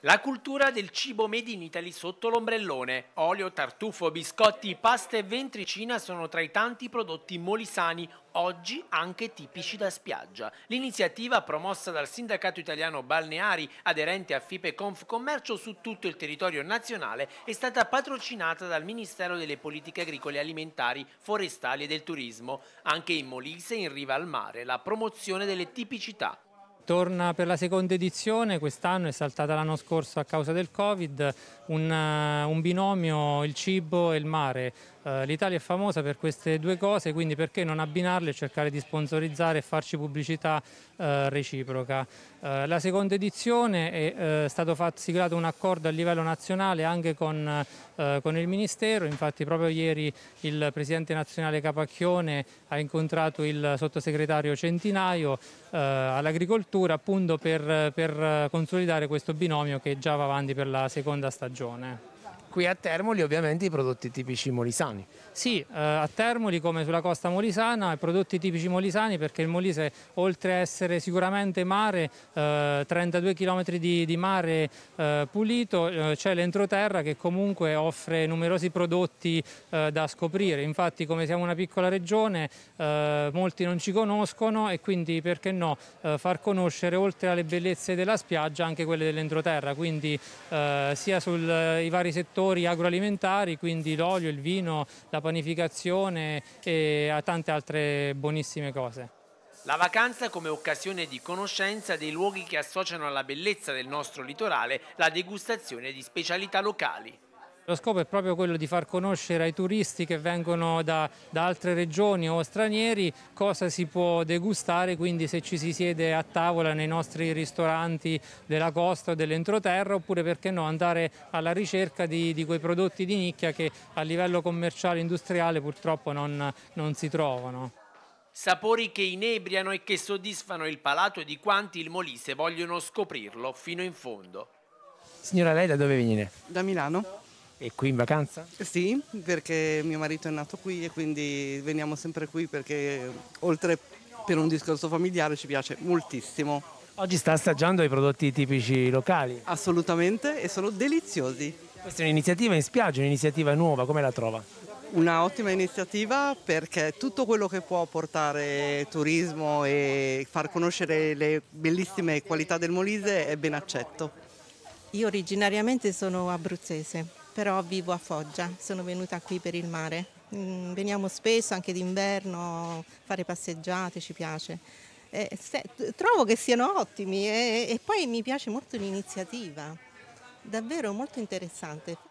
La cultura del cibo made in Italy sotto l'ombrellone. Olio, tartufo, biscotti, pasta e ventricina sono tra i tanti prodotti molisani, oggi anche tipici da spiaggia. L'iniziativa promossa dal sindacato italiano Balneari, aderente a FIPE Conf Commercio su tutto il territorio nazionale, è stata patrocinata dal Ministero delle Politiche Agricole Alimentari, Forestali e del Turismo. Anche in Molise, in riva al mare, la promozione delle tipicità torna per la seconda edizione, quest'anno è saltata l'anno scorso a causa del Covid, un, eh, un binomio il cibo e il mare. Eh, L'Italia è famosa per queste due cose, quindi perché non abbinarle e cercare di sponsorizzare e farci pubblicità uh, reciproca. Uh, la seconda edizione è stato fatto, siglato un accordo a livello nazionale anche con, con, il Ministero, infatti proprio ieri il Presidente nazionale Capacchione ha incontrato il sottosegretario Centinaio all'agricoltura struttura appunto per, per consolidare questo binomio che già va avanti per la seconda stagione qui a Termoli ovviamente i prodotti tipici molisani. Sì, eh, a Termoli come sulla costa molisana i prodotti tipici molisani perché il Molise oltre a essere sicuramente mare, eh, 32 km di, di mare eh, pulito, eh, c'è l'entroterra che comunque offre numerosi prodotti eh, da scoprire, infatti come siamo una piccola regione eh, molti non ci conoscono e quindi perché no far conoscere oltre alle bellezze della spiaggia anche quelle dell'entroterra, quindi sia sui vari settori settori agroalimentari, quindi l'olio, il vino, la panificazione e tante altre buonissime cose. La vacanza come occasione di conoscenza dei luoghi che associano alla bellezza del nostro litorale la degustazione di specialità locali. Lo scopo è proprio quello di far conoscere ai turisti che vengono da, da, altre regioni o stranieri cosa si può degustare, quindi se ci si siede a tavola nei nostri ristoranti della costa o dell'entroterra, oppure perché no andare alla ricerca di, di, quei prodotti di nicchia che a livello commerciale e industriale purtroppo non, non si trovano. Sapori che inebriano e che soddisfano il palato di quanti il Molise vogliono scoprirlo fino in fondo. Signora, lei da dove viene? Da Milano. E qui in vacanza? Sì, perché mio marito è nato qui e quindi veniamo sempre qui perché oltre per un discorso familiare ci piace moltissimo. Oggi sta assaggiando i prodotti tipici locali? Assolutamente e sono deliziosi. Questa è un'iniziativa in spiaggia, un'iniziativa nuova, come la trova? Una ottima iniziativa perché tutto quello che può portare turismo e far conoscere le bellissime qualità del Molise è ben accetto. Io originariamente sono abruzzese, però vivo a Foggia, sono venuta qui per il mare. Mm, veniamo spesso anche d'inverno a fare passeggiate, ci piace. Eh, se, trovo che siano ottimi e, e poi mi piace molto l'iniziativa, davvero molto interessante.